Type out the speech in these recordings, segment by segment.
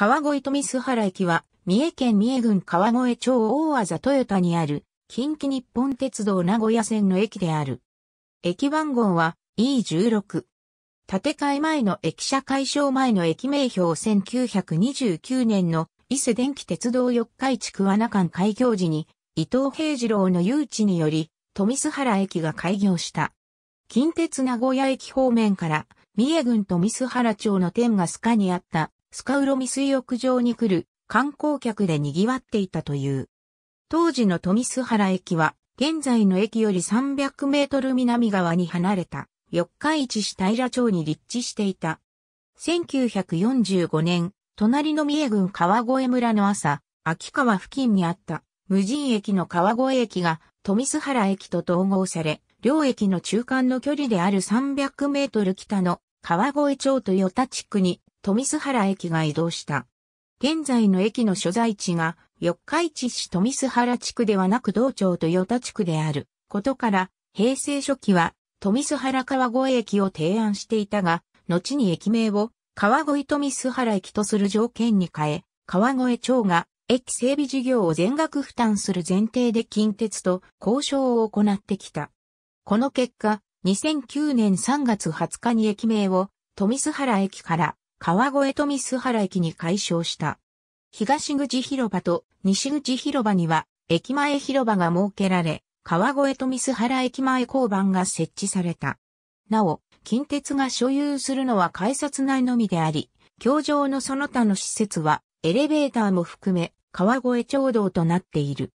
川越と水原駅は、三重県三重郡川越町大和豊田にある、近畿日本鉄道名古屋線の駅である。駅番号は E16。建て替え前の駅舎解消前の駅名標1929年の伊勢電気鉄道四日市桑名間開業時に伊藤平次郎の誘致により富須原駅が開業した。近鉄名古屋駅方面から三重郡富須原町の天が須賀にあったスカウロミ水浴場に来る観光客で賑わっていたという。当時の富須原駅は、現在の駅より300メートル南側に離れた、四日市市平町に立地していた。1945年、隣の三重郡川越村の朝、秋川付近にあった無人駅の川越駅が富須原駅と統合され、両駅の中間の距離である300メートル北の川越町と豊田地区に富須原駅が移動した。現在の駅の所在地が、四日市市富須原地区ではなく道庁と与田地区であることから、平成初期は富須原川越駅を提案していたが、後に駅名を川越富須原駅とする条件に変え、川越町が駅整備事業を全額負担する前提で近鉄と交渉を行ってきた。この結果、2009年3月20日に駅名を富須原駅から川越と水原駅に解消した。東口広場と西口広場には駅前広場が設けられ、川越と水原駅前交番が設置された。なお、近鉄が所有するのは改札内のみであり、橋上のその他の施設はエレベーターも含め川越町道となっている。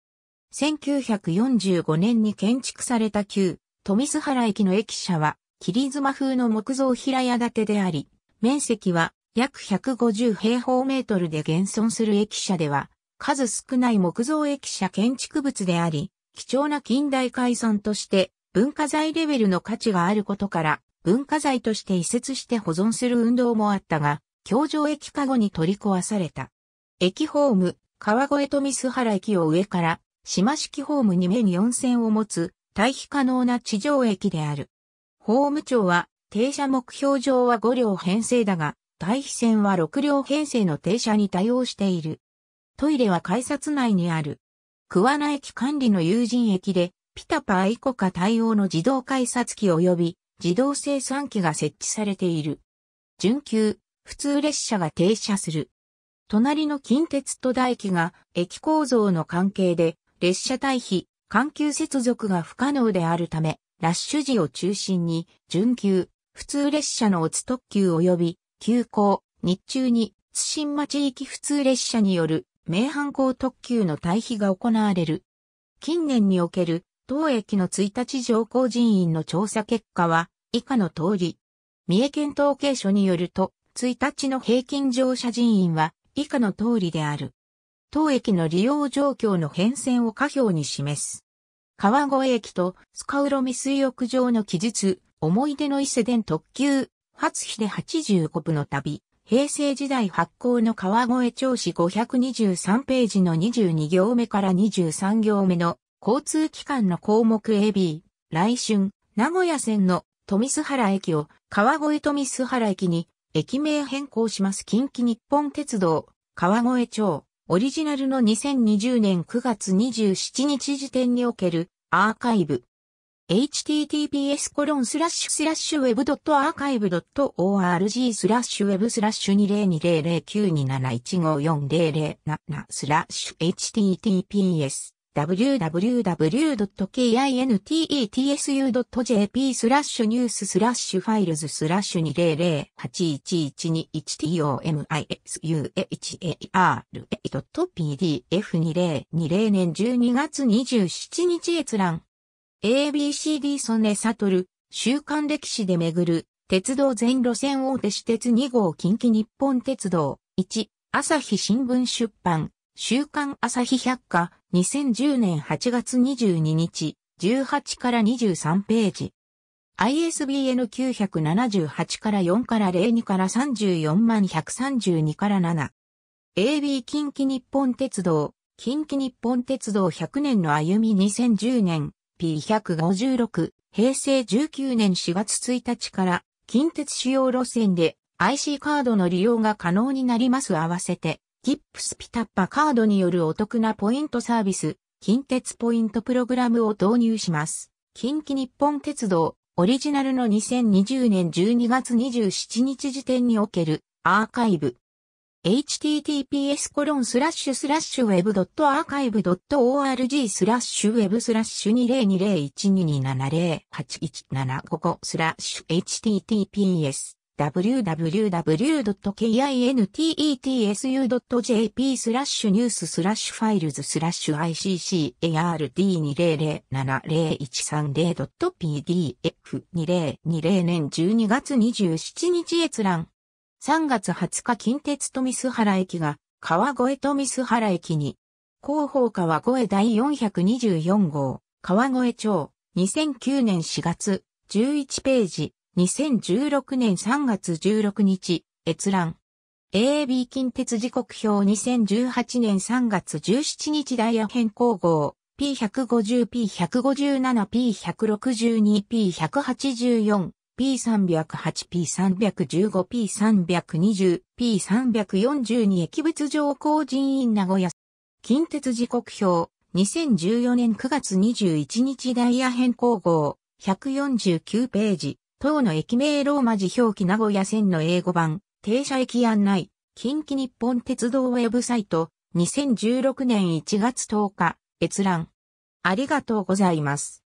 1945年に建築された旧富須原駅の駅舎は、霧妻風の木造平屋建てであり、面積は約150平方メートルで現存する駅舎では、数少ない木造駅舎建築物であり、貴重な近代解散として文化財レベルの価値があることから、文化財として移設して保存する運動もあったが、京城駅か後に取り壊された。駅ホーム、川越と水原駅を上から、島式ホームに面4線を持つ、退避可能な地上駅である。法務庁は、停車目標上は5両編成だが、対比線は6両編成の停車に対応している。トイレは改札内にある。桑名駅管理の友人駅で、ピタパーイコカ対応の自動改札機及び自動生産機が設置されている。準急、普通列車が停車する。隣の近鉄と大駅が駅構造の関係で列車対比、緩急接続が不可能であるため、ラッシュ時を中心に準急、普通列車のオツ特急及び、急行、日中に、津新町行き普通列車による、名阪港特急の退避が行われる。近年における、当駅の1日乗降人員の調査結果は、以下の通り。三重県統計所によると、1日の平均乗車人員は、以下の通りである。当駅の利用状況の変遷を下表に示す。川越駅とスカウロ水浴場の記述、思い出の伊勢伝特急、初日で85部の旅、平成時代発行の川越調子523ページの22行目から23行目の交通機関の項目 AB、来春、名古屋線の富須原駅を川越富須原駅に駅名変更します近畿日本鉄道、川越町、オリジナルの2020年9月27日時点におけるアーカイブ、https コロンスラッシュスラッシュウェブド web.archive.org スラッシュウェブスラッシュ20200927154007スラッシュ https www.kintetsu.jp スラッシュニューススラッシュファイルズスラッシュ 200811121tomisuhar.pdf2020 年12月27日閲覧 ABCD 曽根悟、週刊歴史で巡る、鉄道全路線大手私鉄2号近畿日本鉄道、1、朝日新聞出版、週刊朝日百科、2010年8月22日、18から23ページ。ISBN 978から4から02から34万132から7。AB 近畿日本鉄道、近畿日本鉄道100年の歩み2010年。P156 平成19年4月1日から近鉄主要路線で IC カードの利用が可能になります合わせて、ギップスピタッパカードによるお得なポイントサービス、近鉄ポイントプログラムを導入します。近畿日本鉄道、オリジナルの2020年12月27日時点におけるアーカイブ、https コロンスラッシュスラッシュ web.archive.org スラッシュ web スラッシュ20201227081755スラッシュ https www.kintetsu.jp スラッシュニューススラッシュファイルズスラッシュ ICCARD20070130.pdf2020 年12月27日閲覧3月20日近鉄富須原駅が川越富須原駅に、広報川越第424号、川越町、2009年4月、11ページ、2016年3月16日、閲覧。AB 近鉄時刻表2018年3月17日ダイヤ変更号 P150、P157、P162、P184 P308、P315、P320、P342 駅別上降人員名古屋。近鉄時刻表、2014年9月21日ダイヤ変更号、149ページ、等の駅名ローマ字表記名古屋線の英語版、停車駅案内、近畿日本鉄道ウェブサイト、2016年1月10日、閲覧。ありがとうございます。